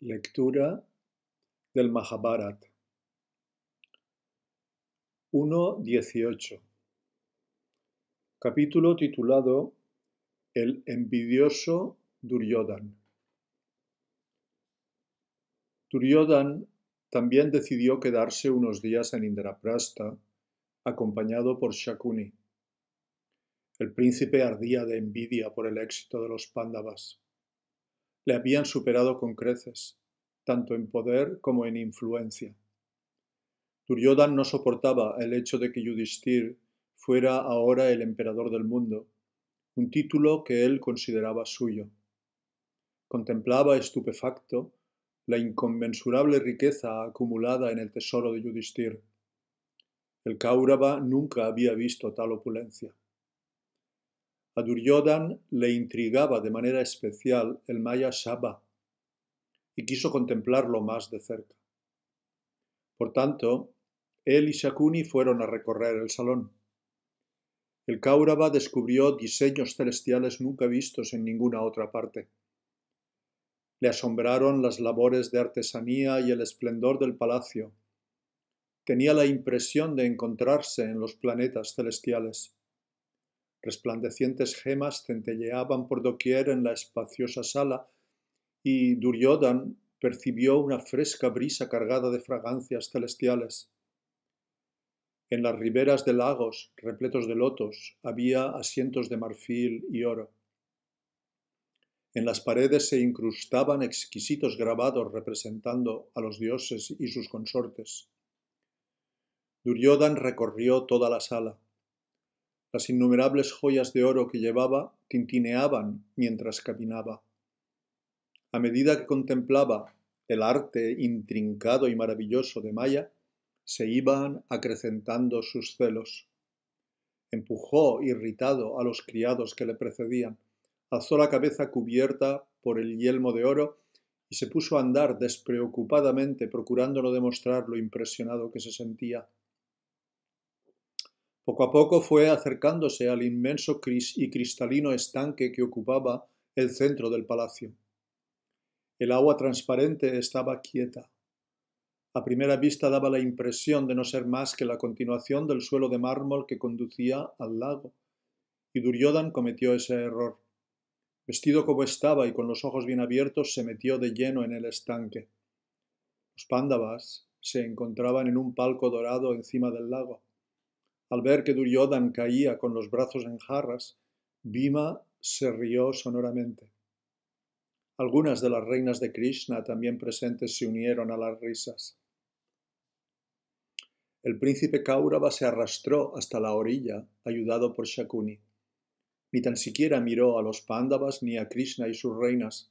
Lectura del Mahabharat 1.18 Capítulo titulado El envidioso Duryodhan Duryodhan también decidió quedarse unos días en Indraprasta, acompañado por Shakuni. El príncipe ardía de envidia por el éxito de los pándavas le habían superado con creces, tanto en poder como en influencia. Duryodhan no soportaba el hecho de que Yudhishthir fuera ahora el emperador del mundo, un título que él consideraba suyo. Contemplaba estupefacto la inconmensurable riqueza acumulada en el tesoro de Yudhishthir. El Kaurava nunca había visto tal opulencia. A Duryodhan le intrigaba de manera especial el Maya Shaba y quiso contemplarlo más de cerca. Por tanto, él y Shakuni fueron a recorrer el salón. El Kaurava descubrió diseños celestiales nunca vistos en ninguna otra parte. Le asombraron las labores de artesanía y el esplendor del palacio. Tenía la impresión de encontrarse en los planetas celestiales. Resplandecientes gemas centelleaban por doquier en la espaciosa sala y Duryodhan percibió una fresca brisa cargada de fragancias celestiales. En las riberas de lagos repletos de lotos había asientos de marfil y oro. En las paredes se incrustaban exquisitos grabados representando a los dioses y sus consortes. Duryodhan recorrió toda la sala. Las innumerables joyas de oro que llevaba tintineaban mientras caminaba. A medida que contemplaba el arte intrincado y maravilloso de Maya, se iban acrecentando sus celos. Empujó irritado a los criados que le precedían, alzó la cabeza cubierta por el yelmo de oro y se puso a andar despreocupadamente procurando no demostrar lo impresionado que se sentía. Poco a poco fue acercándose al inmenso y cristalino estanque que ocupaba el centro del palacio. El agua transparente estaba quieta. A primera vista daba la impresión de no ser más que la continuación del suelo de mármol que conducía al lago, y Duryodhan cometió ese error. Vestido como estaba y con los ojos bien abiertos, se metió de lleno en el estanque. Los pándavas se encontraban en un palco dorado encima del lago. Al ver que Duryodhan caía con los brazos en jarras, Bhima se rió sonoramente. Algunas de las reinas de Krishna también presentes se unieron a las risas. El príncipe Kaurava se arrastró hasta la orilla, ayudado por Shakuni. Ni tan siquiera miró a los pándavas ni a Krishna y sus reinas.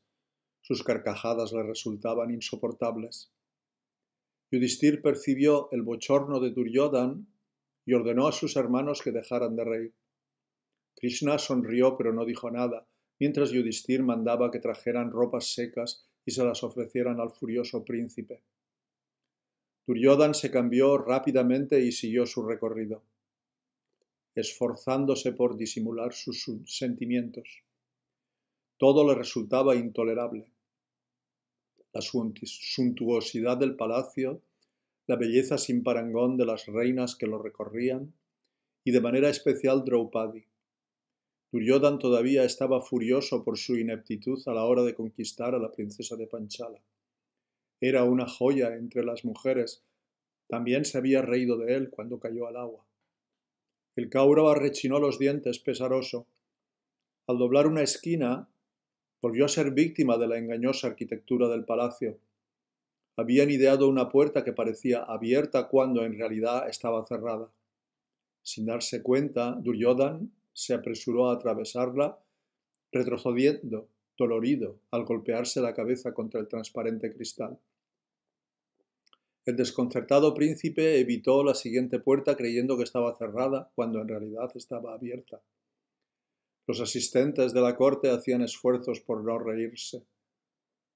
Sus carcajadas le resultaban insoportables. Yudhisthir percibió el bochorno de Duryodhan y ordenó a sus hermanos que dejaran de reír. Krishna sonrió pero no dijo nada, mientras Yudhisthir mandaba que trajeran ropas secas y se las ofrecieran al furioso príncipe. Duryodhan se cambió rápidamente y siguió su recorrido, esforzándose por disimular sus sentimientos. Todo le resultaba intolerable. La suntuosidad del palacio la belleza sin parangón de las reinas que lo recorrían, y de manera especial Draupadi. Duryodhan todavía estaba furioso por su ineptitud a la hora de conquistar a la princesa de Panchala. Era una joya entre las mujeres. También se había reído de él cuando cayó al agua. El Kaurava rechinó los dientes pesaroso. Al doblar una esquina, volvió a ser víctima de la engañosa arquitectura del palacio habían ideado una puerta que parecía abierta cuando en realidad estaba cerrada. Sin darse cuenta, Duryodhan se apresuró a atravesarla, retrocediendo, dolorido, al golpearse la cabeza contra el transparente cristal. El desconcertado príncipe evitó la siguiente puerta creyendo que estaba cerrada, cuando en realidad estaba abierta. Los asistentes de la corte hacían esfuerzos por no reírse.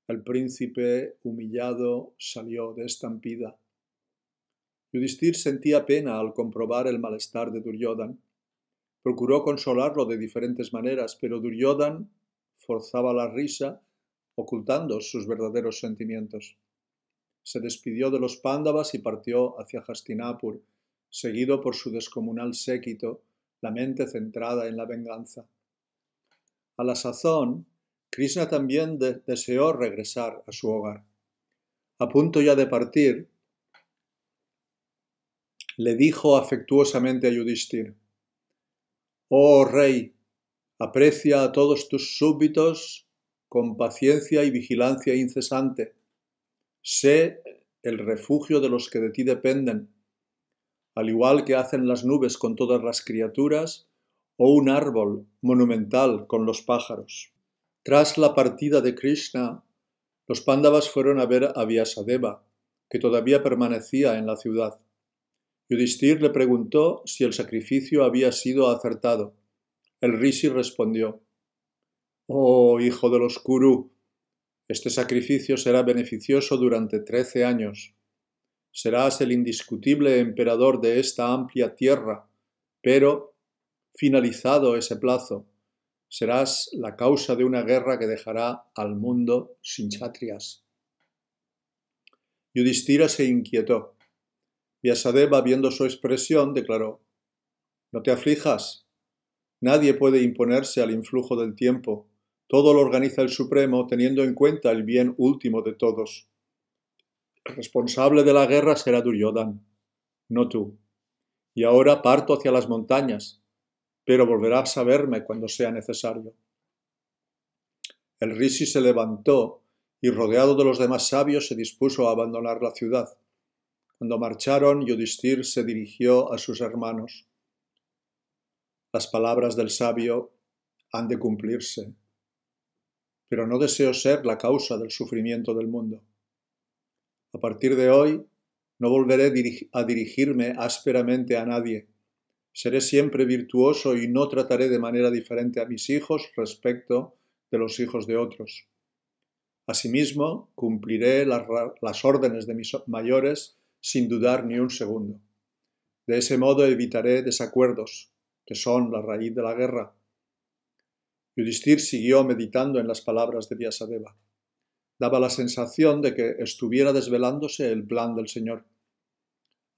El príncipe, humillado, salió de estampida. Yudhisthir sentía pena al comprobar el malestar de Duryodhan. Procuró consolarlo de diferentes maneras, pero Duryodhan forzaba la risa, ocultando sus verdaderos sentimientos. Se despidió de los pándavas y partió hacia Hastinapur, seguido por su descomunal séquito, la mente centrada en la venganza. A la sazón, Krishna también deseó regresar a su hogar. A punto ya de partir, le dijo afectuosamente a Yudhishthir, Oh rey, aprecia a todos tus súbditos con paciencia y vigilancia incesante. Sé el refugio de los que de ti dependen, al igual que hacen las nubes con todas las criaturas o un árbol monumental con los pájaros. Tras la partida de Krishna, los Pándavas fueron a ver a Vyasadeva, que todavía permanecía en la ciudad. Yudhisthir le preguntó si el sacrificio había sido acertado. El Rishi respondió: Oh, hijo de los Kuru, este sacrificio será beneficioso durante trece años. Serás el indiscutible emperador de esta amplia tierra, pero, finalizado ese plazo, serás la causa de una guerra que dejará al mundo sin chatrias. Yudhishthira se inquietó. Vyasadeva, viendo su expresión, declaró, No te aflijas. Nadie puede imponerse al influjo del tiempo. Todo lo organiza el Supremo teniendo en cuenta el bien último de todos. El responsable de la guerra será Duryodhan, no tú. Y ahora parto hacia las montañas, pero volverás a saberme cuando sea necesario. El Risi se levantó y rodeado de los demás sabios se dispuso a abandonar la ciudad. Cuando marcharon, Yudhisthir se dirigió a sus hermanos. Las palabras del sabio han de cumplirse, pero no deseo ser la causa del sufrimiento del mundo. A partir de hoy, no volveré a dirigirme ásperamente a nadie Seré siempre virtuoso y no trataré de manera diferente a mis hijos respecto de los hijos de otros. Asimismo, cumpliré las, órdenes de mis mayores sin dudar ni un segundo. De ese modo evitaré desacuerdos, que son la raíz de la guerra. Yudhisthir siguió meditando en las palabras de Vyasadeva. Daba la sensación de que estuviera desvelándose el plan del Señor.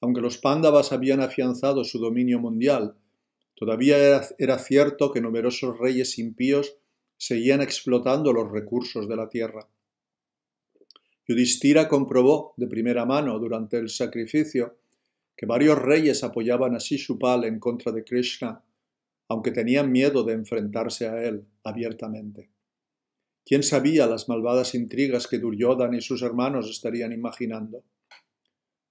Aunque los pándavas habían afianzado su dominio mundial, todavía era, cierto que numerosos reyes impíos seguían explotando los recursos de la tierra. Yudhistira comprobó de primera mano durante el sacrificio que varios reyes apoyaban a Pal en contra de Krishna, aunque tenían miedo de enfrentarse a él abiertamente. ¿Quién sabía las malvadas intrigas que Duryodhana y sus hermanos estarían imaginando?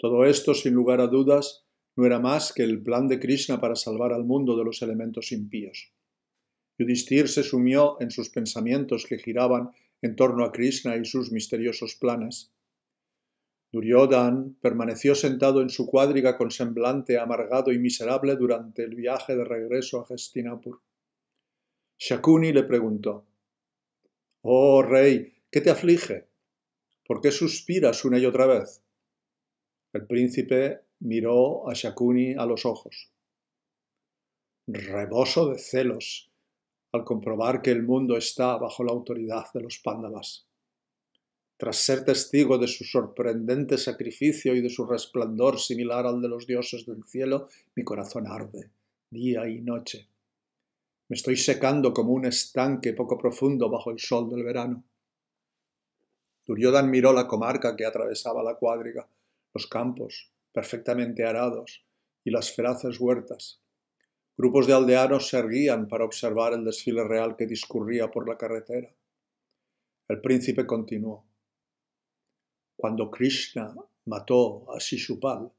Todo esto, sin lugar a dudas, no era más que el plan de Krishna para salvar al mundo de los elementos impíos. Yudhisthir se sumió en sus pensamientos que giraban en torno a Krishna y sus misteriosos planes. Duryodhan permaneció sentado en su cuadriga con semblante amargado y miserable durante el viaje de regreso a Gestinapur. Shakuni le preguntó: Oh rey, ¿qué te aflige? ¿Por qué suspiras una y otra vez? El príncipe miró a Shakuni a los ojos. Reboso de celos al comprobar que el mundo está bajo la autoridad de los pándalas. Tras ser testigo de su sorprendente sacrificio y de su resplandor similar al de los dioses del cielo, mi corazón arde, día y noche. Me estoy secando como un estanque poco profundo bajo el sol del verano. Duryodhan miró la comarca que atravesaba la cuadriga los campos perfectamente arados y las feraces huertas. Grupos de aldeanos se erguían para observar el desfile real que discurría por la carretera. El príncipe continuó. Cuando Krishna mató a Shishupal,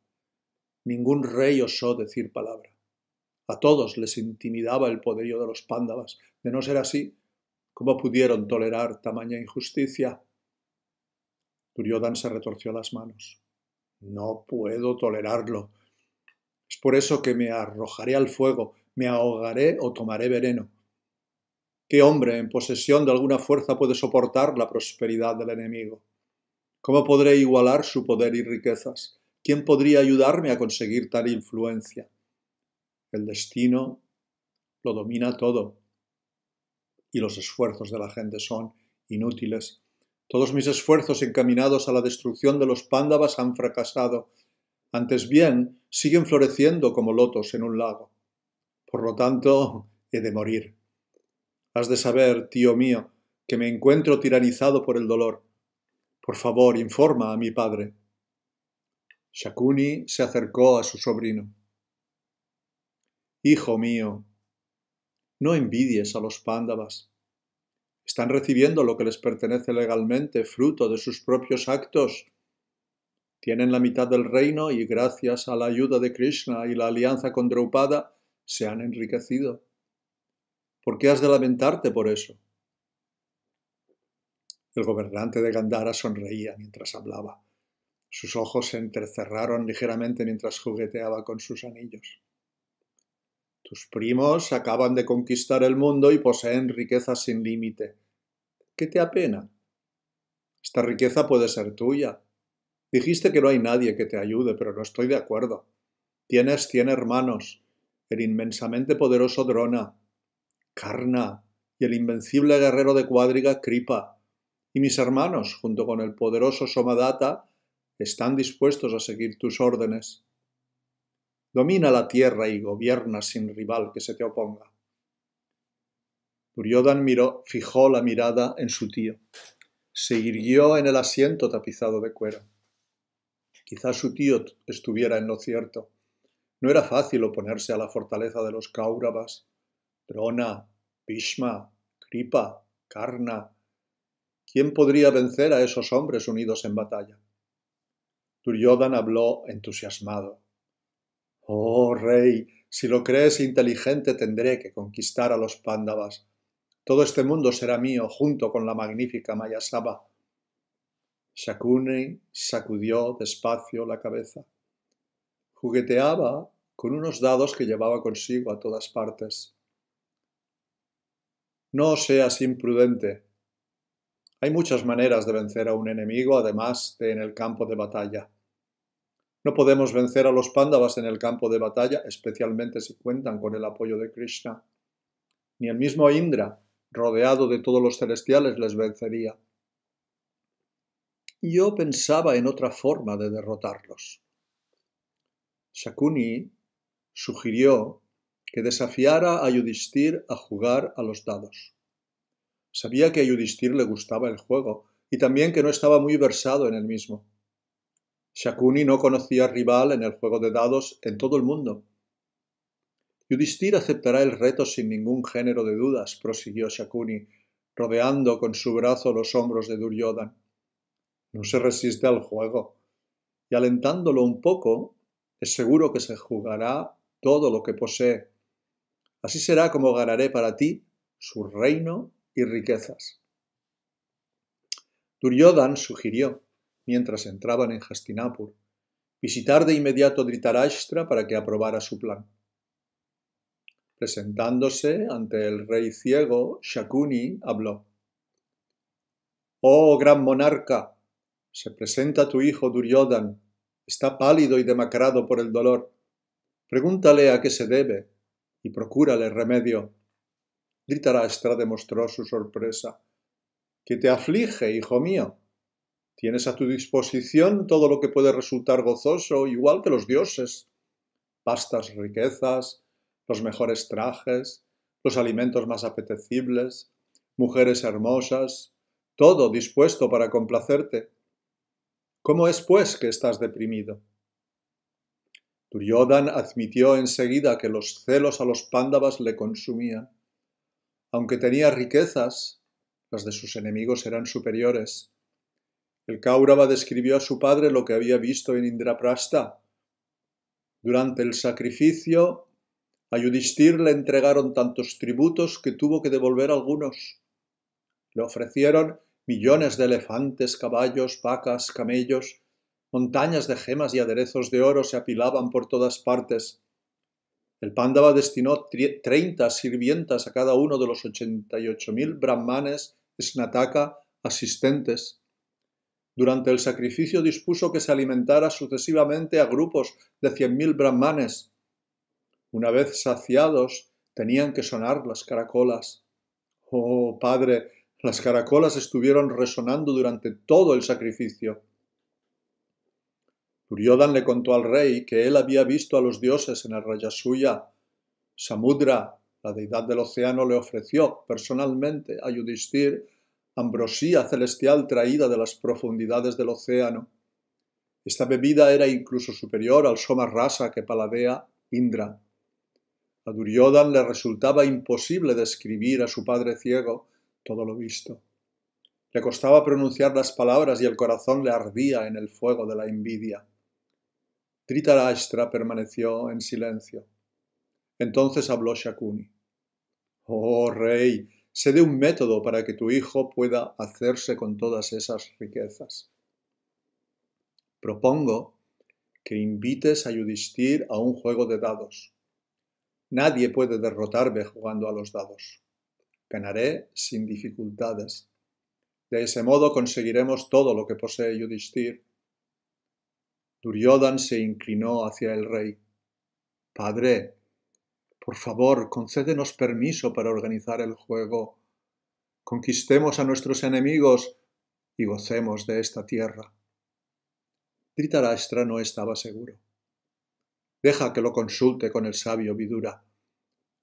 ningún rey osó decir palabra. A todos les intimidaba el poderío de los pándavas. De no ser así, ¿cómo pudieron tolerar tamaña injusticia? Duryodhan se retorció las manos. No puedo tolerarlo. Es por eso que me arrojaré al fuego, me ahogaré o tomaré veneno. ¿Qué hombre en posesión de alguna fuerza puede soportar la prosperidad del enemigo? ¿Cómo podré igualar su poder y riquezas? ¿Quién podría ayudarme a conseguir tal influencia? El destino lo domina todo y los esfuerzos de la gente son inútiles todos mis esfuerzos encaminados a la destrucción de los pándavas han fracasado. Antes bien, siguen floreciendo como lotos en un lago. Por lo tanto, he de morir. Has de saber, tío mío, que me encuentro tiranizado por el dolor. Por favor, informa a mi padre. Shakuni se acercó a su sobrino. Hijo mío, no envidies a los pándavas. ¿Están recibiendo lo que les pertenece legalmente, fruto de sus propios actos? Tienen la mitad del reino y gracias a la ayuda de Krishna y la alianza con Draupada se han enriquecido. ¿Por qué has de lamentarte por eso? El gobernante de Gandhara sonreía mientras hablaba. Sus ojos se entrecerraron ligeramente mientras jugueteaba con sus anillos. Tus primos acaban de conquistar el mundo y poseen riquezas sin límite. ¿Qué te apena? Esta riqueza puede ser tuya. Dijiste que no hay nadie que te ayude, pero no estoy de acuerdo. Tienes cien hermanos, el inmensamente poderoso Drona, Karna y el invencible guerrero de cuadriga Kripa. Y mis hermanos, junto con el poderoso Somadatta, están dispuestos a seguir tus órdenes. Domina la tierra y gobierna sin rival que se te oponga. Duryodhan miró, fijó la mirada en su tío. Se irguió en el asiento tapizado de cuero. Quizás su tío estuviera en lo cierto. No era fácil oponerse a la fortaleza de los Kauravas. Trona, Bishma, Kripa, Karna. ¿Quién podría vencer a esos hombres unidos en batalla? Duryodhan habló entusiasmado. Oh rey, si lo crees inteligente tendré que conquistar a los pándavas. Todo este mundo será mío junto con la magnífica Mayasaba. Shakuni sacudió despacio la cabeza. Jugueteaba con unos dados que llevaba consigo a todas partes. No seas imprudente. Hay muchas maneras de vencer a un enemigo, además de en el campo de batalla. No podemos vencer a los pándavas en el campo de batalla, especialmente si cuentan con el apoyo de Krishna. Ni el mismo Indra, rodeado de todos los celestiales, les vencería. Yo pensaba en otra forma de derrotarlos. Shakuni sugirió que desafiara a Yudhisthir a jugar a los dados. Sabía que a Yudhisthir le gustaba el juego y también que no estaba muy versado en el mismo. Shakuni no conocía rival en el juego de dados en todo el mundo. Yudhishthir aceptará el reto sin ningún género de dudas, prosiguió Shakuni, rodeando con su brazo los hombros de Duryodhan. No se resiste al juego, y alentándolo un poco, es seguro que se jugará todo lo que posee. Así será como ganaré para ti su reino y riquezas. Duryodhan sugirió mientras entraban en Hastinapur, visitar de inmediato Dhritarashtra para que aprobara su plan. Presentándose ante el rey ciego, Shakuni habló. Oh gran monarca, se presenta tu hijo Duryodhan, está pálido y demacrado por el dolor. Pregúntale a qué se debe y procúrale remedio. Dhritarashtra demostró su sorpresa. ¿Qué te aflige, hijo mío? Tienes a tu disposición todo lo que puede resultar gozoso, igual que los dioses. Pastas riquezas, los mejores trajes, los alimentos más apetecibles, mujeres hermosas, todo dispuesto para complacerte. ¿Cómo es, pues, que estás deprimido? Duryodhan admitió enseguida que los celos a los pándavas le consumían. Aunque tenía riquezas, las de sus enemigos eran superiores el Kaurava describió a su padre lo que había visto en Indraprasta. Durante el sacrificio, a Yudhisthir le entregaron tantos tributos que tuvo que devolver algunos. Le ofrecieron millones de elefantes, caballos, vacas, camellos, montañas de gemas y aderezos de oro se apilaban por todas partes. El Pándava destinó treinta sirvientas a cada uno de los ochenta y ocho mil brahmanes, snataka, asistentes durante el sacrificio dispuso que se alimentara sucesivamente a grupos de cien mil brahmanes. Una vez saciados, tenían que sonar las caracolas. Oh, padre, las caracolas estuvieron resonando durante todo el sacrificio. Duryodhan le contó al rey que él había visto a los dioses en el Rayasuya. Samudra, la deidad del océano, le ofreció personalmente a Yudhishthir ambrosía celestial traída de las profundidades del océano. Esta bebida era incluso superior al soma rasa que paladea Indra. A Duryodhan le resultaba imposible describir a su padre ciego todo lo visto. Le costaba pronunciar las palabras y el corazón le ardía en el fuego de la envidia. Tritarashtra permaneció en silencio. Entonces habló Shakuni. Oh rey, se dé un método para que tu hijo pueda hacerse con todas esas riquezas. Propongo que invites a Yudhishthir a un juego de dados. Nadie puede derrotarme jugando a los dados. Ganaré sin dificultades. De ese modo conseguiremos todo lo que posee Yudhishthir. Duryodhan se inclinó hacia el rey. Padre, por favor, concédenos permiso para organizar el juego. Conquistemos a nuestros enemigos y gocemos de esta tierra. Tritarastra no estaba seguro. Deja que lo consulte con el sabio Vidura.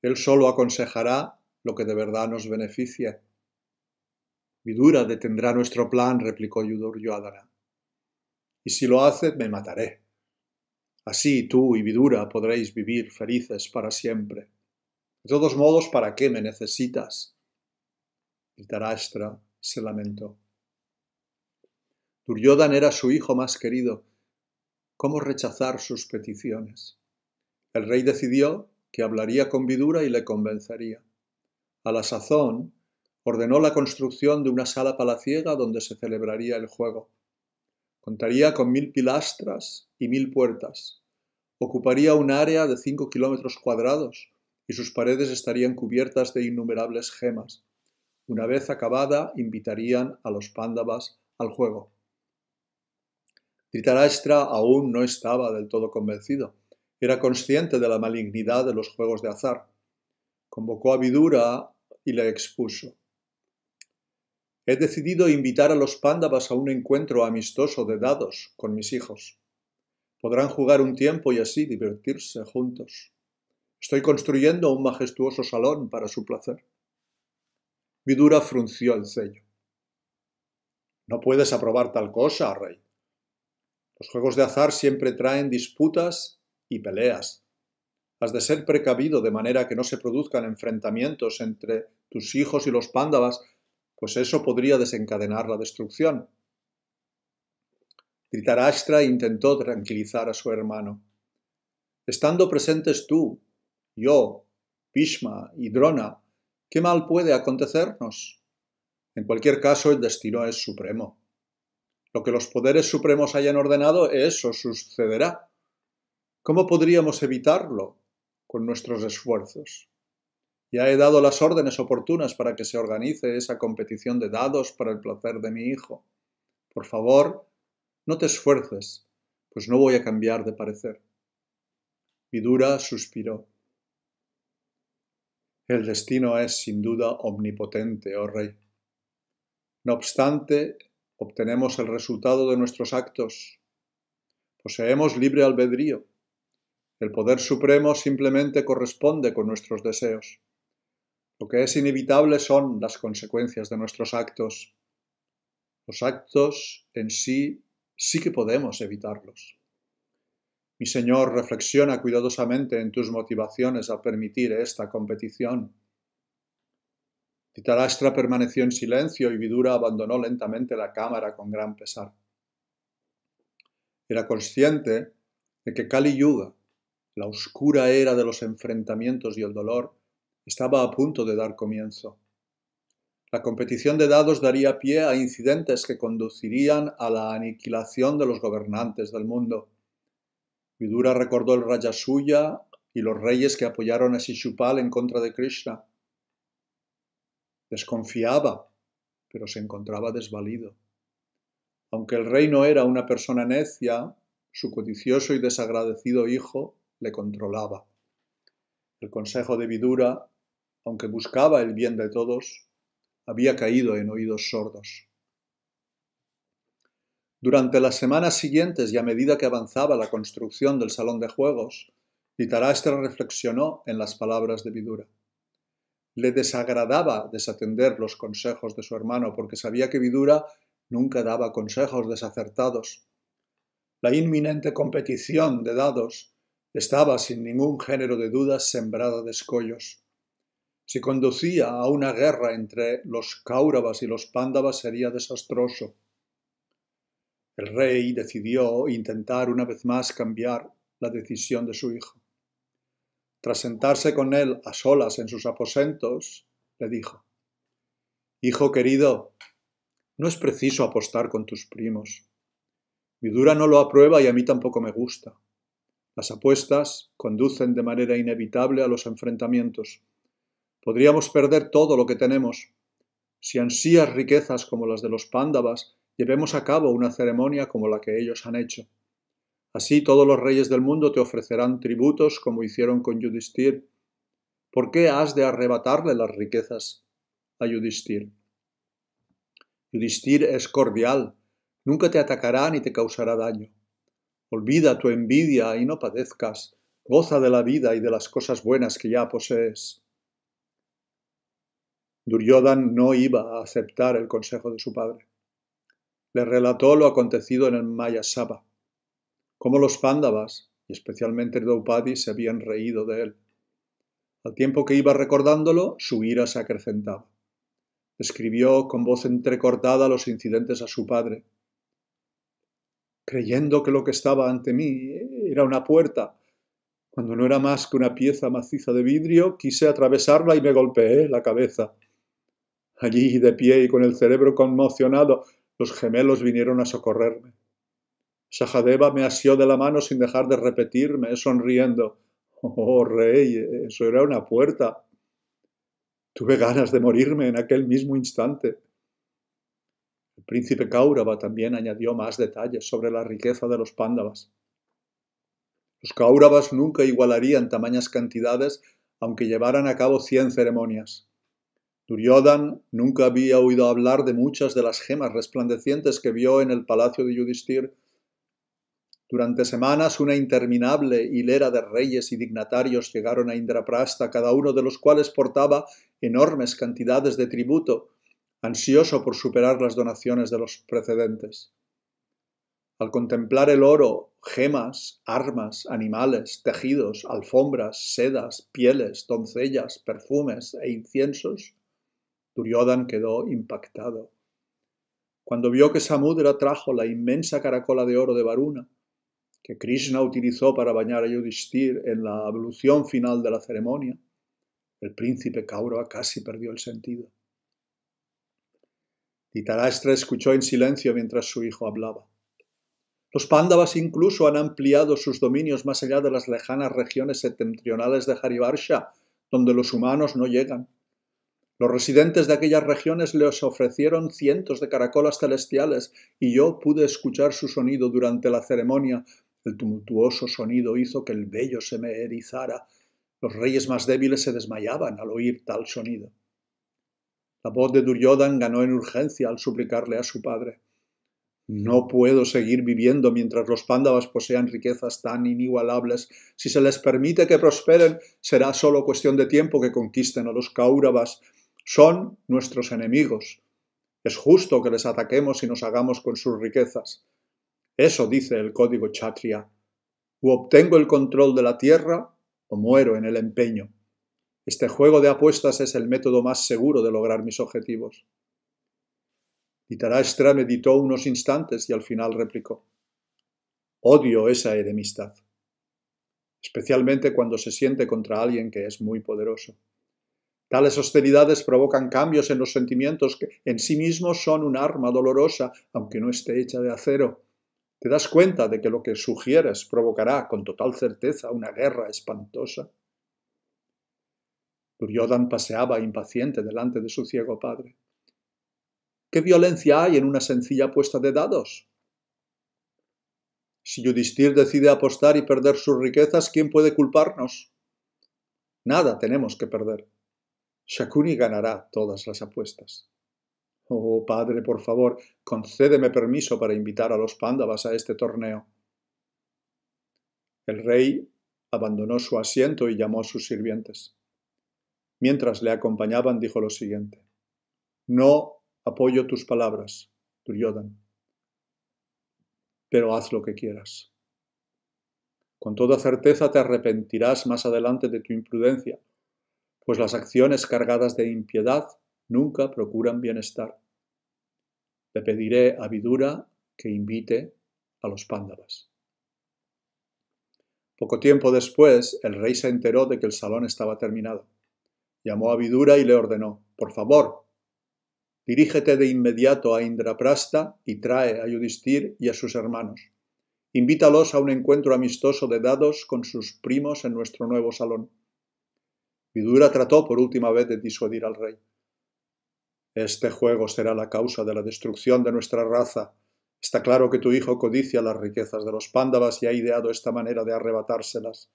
Él solo aconsejará lo que de verdad nos beneficie. Vidura detendrá nuestro plan, replicó Yudur Y si lo hace, me mataré. Así tú y Vidura podréis vivir felices para siempre. De todos modos, ¿para qué me necesitas? tarastra se lamentó. Duryodhan era su hijo más querido. ¿Cómo rechazar sus peticiones? El rey decidió que hablaría con Vidura y le convencería. A la sazón, ordenó la construcción de una sala palaciega donde se celebraría el juego. Contaría con mil pilastras y mil puertas, Ocuparía un área de 5 kilómetros cuadrados y sus paredes estarían cubiertas de innumerables gemas. Una vez acabada, invitarían a los pándavas al juego. Tritarastra aún no estaba del todo convencido. Era consciente de la malignidad de los juegos de azar. Convocó a Vidura y le expuso. He decidido invitar a los pándavas a un encuentro amistoso de dados con mis hijos. Podrán jugar un tiempo y así divertirse juntos. Estoy construyendo un majestuoso salón para su placer. Vidura frunció el sello. No puedes aprobar tal cosa, rey. Los juegos de azar siempre traen disputas y peleas. Has de ser precavido de manera que no se produzcan enfrentamientos entre tus hijos y los pándavas, pues eso podría desencadenar la destrucción. Dhritarashtra intentó tranquilizar a su hermano. Estando presentes tú, yo, Bhishma y Drona, ¿qué mal puede acontecernos? En cualquier caso, el destino es supremo. Lo que los poderes supremos hayan ordenado, eso sucederá. ¿Cómo podríamos evitarlo con nuestros esfuerzos? Ya he dado las órdenes oportunas para que se organice esa competición de dados para el placer de mi hijo. Por favor, no te esfuerces, pues no voy a cambiar de parecer. Vidura suspiró. El destino es sin duda omnipotente, oh rey. No obstante, obtenemos el resultado de nuestros actos. Poseemos libre albedrío. El poder supremo simplemente corresponde con nuestros deseos. Lo que es inevitable son las consecuencias de nuestros actos. Los actos en sí sí que podemos evitarlos. Mi Señor, reflexiona cuidadosamente en tus motivaciones a permitir esta competición. Titarastra permaneció en silencio y Vidura abandonó lentamente la cámara con gran pesar. Era consciente de que Kali Yuga, la oscura era de los enfrentamientos y el dolor, estaba a punto de dar comienzo. La competición de dados daría pie a incidentes que conducirían a la aniquilación de los gobernantes del mundo. Vidura recordó el Rayasuya y los reyes que apoyaron a Shishupal en contra de Krishna. Desconfiaba, pero se encontraba desvalido. Aunque el rey no era una persona necia, su codicioso y desagradecido hijo le controlaba. El consejo de Vidura, aunque buscaba el bien de todos, había caído en oídos sordos. Durante las semanas siguientes y a medida que avanzaba la construcción del salón de juegos, Zarathustra reflexionó en las palabras de Vidura. Le desagradaba desatender los consejos de su hermano porque sabía que Vidura nunca daba consejos desacertados. La inminente competición de dados estaba sin ningún género de dudas sembrada de escollos si conducía a una guerra entre los Kauravas y los Pándavas sería desastroso. El rey decidió intentar una vez más cambiar la decisión de su hijo. Tras sentarse con él a solas en sus aposentos, le dijo, Hijo querido, no es preciso apostar con tus primos. Vidura no lo aprueba y a mí tampoco me gusta. Las apuestas conducen de manera inevitable a los enfrentamientos. Podríamos perder todo lo que tenemos. Si ansías riquezas como las de los pándavas, llevemos a cabo una ceremonia como la que ellos han hecho. Así todos los reyes del mundo te ofrecerán tributos como hicieron con yudhistir ¿Por qué has de arrebatarle las riquezas a Yudistir? Yudistir es cordial, nunca te atacará ni te causará daño. Olvida tu envidia y no padezcas, goza de la vida y de las cosas buenas que ya posees. Duryodhan no iba a aceptar el consejo de su padre. Le relató lo acontecido en el Mayasaba, cómo los pándavas, y especialmente Daupadi se habían reído de él. Al tiempo que iba recordándolo, su ira se acrecentaba. Escribió con voz entrecortada los incidentes a su padre, creyendo que lo que estaba ante mí era una puerta. Cuando no era más que una pieza maciza de vidrio, quise atravesarla y me golpeé la cabeza. Allí, de pie y con el cerebro conmocionado, los gemelos vinieron a socorrerme. Sajadeva me asió de la mano sin dejar de repetirme, sonriendo. Oh, rey, eso era una puerta. Tuve ganas de morirme en aquel mismo instante. El príncipe Kaurava también añadió más detalles sobre la riqueza de los pándavas. Los Kauravas nunca igualarían tamañas cantidades aunque llevaran a cabo cien ceremonias. Duryodhan nunca había oído hablar de muchas de las gemas resplandecientes que vio en el palacio de Yudhishthir. Durante semanas una interminable hilera de reyes y dignatarios llegaron a Indraprasta, cada uno de los cuales portaba enormes cantidades de tributo, ansioso por superar las donaciones de los precedentes. Al contemplar el oro, gemas, armas, animales, tejidos, alfombras, sedas, pieles, doncellas, perfumes e inciensos, Duryodhan quedó impactado. Cuando vio que Samudra trajo la inmensa caracola de oro de Varuna, que Krishna utilizó para bañar a Yudhishthir en la ablución final de la ceremonia, el príncipe Kaurava casi perdió el sentido. Titarastra escuchó en silencio mientras su hijo hablaba. Los pándavas incluso han ampliado sus dominios más allá de las lejanas regiones septentrionales de Harivarsha, donde los humanos no llegan. Los residentes de aquellas regiones les ofrecieron cientos de caracolas celestiales y yo pude escuchar su sonido durante la ceremonia. El tumultuoso sonido hizo que el vello se me erizara. Los reyes más débiles se desmayaban al oír tal sonido. La voz de Duryodhan ganó en urgencia al suplicarle a su padre. No puedo seguir viviendo mientras los pándavas posean riquezas tan inigualables. Si se les permite que prosperen, será solo cuestión de tiempo que conquisten a los cáuravas son nuestros enemigos. Es justo que les ataquemos y nos hagamos con sus riquezas. Eso dice el código chatria. O obtengo el control de la tierra o muero en el empeño. Este juego de apuestas es el método más seguro de lograr mis objetivos. Tarastra meditó unos instantes y al final replicó. Odio esa enemistad, especialmente cuando se siente contra alguien que es muy poderoso. Tales austeridades provocan cambios en los sentimientos que en sí mismos son un arma dolorosa, aunque no esté hecha de acero. ¿Te das cuenta de que lo que sugieres provocará con total certeza una guerra espantosa? Duriodan paseaba impaciente delante de su ciego padre. ¿Qué violencia hay en una sencilla apuesta de dados? Si Yudistir decide apostar y perder sus riquezas, ¿quién puede culparnos? Nada tenemos que perder. Shakuni ganará todas las apuestas. Oh, padre, por favor, concédeme permiso para invitar a los pándavas a este torneo. El rey abandonó su asiento y llamó a sus sirvientes. Mientras le acompañaban, dijo lo siguiente. No apoyo tus palabras, Duryodhan, pero haz lo que quieras. Con toda certeza te arrepentirás más adelante de tu imprudencia pues las acciones cargadas de impiedad nunca procuran bienestar. Le pediré a Vidura que invite a los pándalas. Poco tiempo después, el rey se enteró de que el salón estaba terminado. Llamó a Vidura y le ordenó, por favor, dirígete de inmediato a Indraprasta y trae a Yudhisthir y a sus hermanos. Invítalos a un encuentro amistoso de dados con sus primos en nuestro nuevo salón. Vidura trató por última vez de disuadir al rey. Este juego será la causa de la destrucción de nuestra raza. Está claro que tu hijo codicia las riquezas de los pándavas y ha ideado esta manera de arrebatárselas.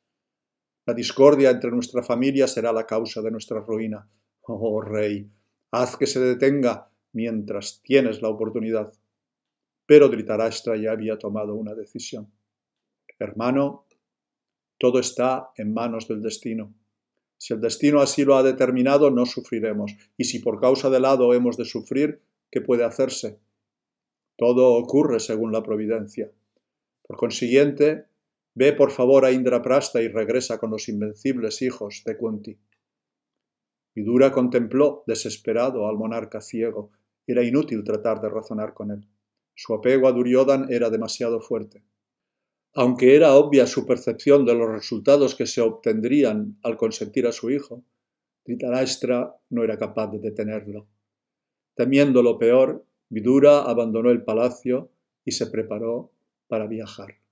La discordia entre nuestra familia será la causa de nuestra ruina. Oh rey, haz que se detenga mientras tienes la oportunidad. Pero Dritarashtra ya había tomado una decisión. Hermano, todo está en manos del destino. Si el destino así lo ha determinado, no sufriremos. Y si por causa del hado hemos de sufrir, ¿qué puede hacerse? Todo ocurre según la providencia. Por consiguiente, ve por favor a Indraprasta y regresa con los invencibles hijos de Kunti. Vidura contempló desesperado al monarca ciego. Era inútil tratar de razonar con él. Su apego a Duryodhan era demasiado fuerte. Aunque era obvia su percepción de los resultados que se obtendrían al consentir a su hijo, Tritanaestra no era capaz de detenerlo. Temiendo lo peor, Vidura abandonó el palacio y se preparó para viajar.